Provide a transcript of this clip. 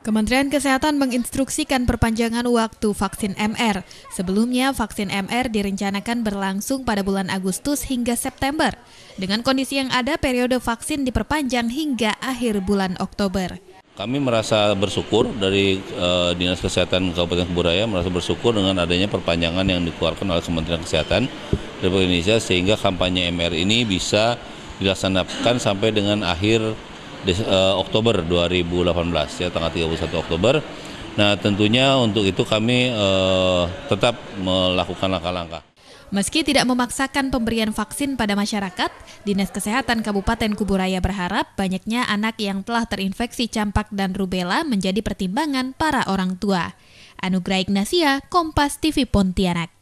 Kementerian Kesehatan menginstruksikan perpanjangan waktu vaksin MR. Sebelumnya, vaksin MR direncanakan berlangsung pada bulan Agustus hingga September. Dengan kondisi yang ada, periode vaksin diperpanjang hingga akhir bulan Oktober. Kami merasa bersyukur dari uh, Dinas Kesehatan Kabupaten Kuburaya merasa bersyukur dengan adanya perpanjangan yang dikeluarkan oleh Kementerian Kesehatan Republik Indonesia sehingga kampanye MR ini bisa dilaksanakan sampai dengan akhir Des, uh, Oktober 2018 ya tanggal 31 Oktober. Nah, tentunya untuk itu kami uh, tetap melakukan langkah-langkah. Meski tidak memaksakan pemberian vaksin pada masyarakat, Dinas Kesehatan Kabupaten Kuburaya berharap banyaknya anak yang telah terinfeksi campak dan rubella menjadi pertimbangan para orang tua. Anugrah Ignasia, Kompas TV Pontianak.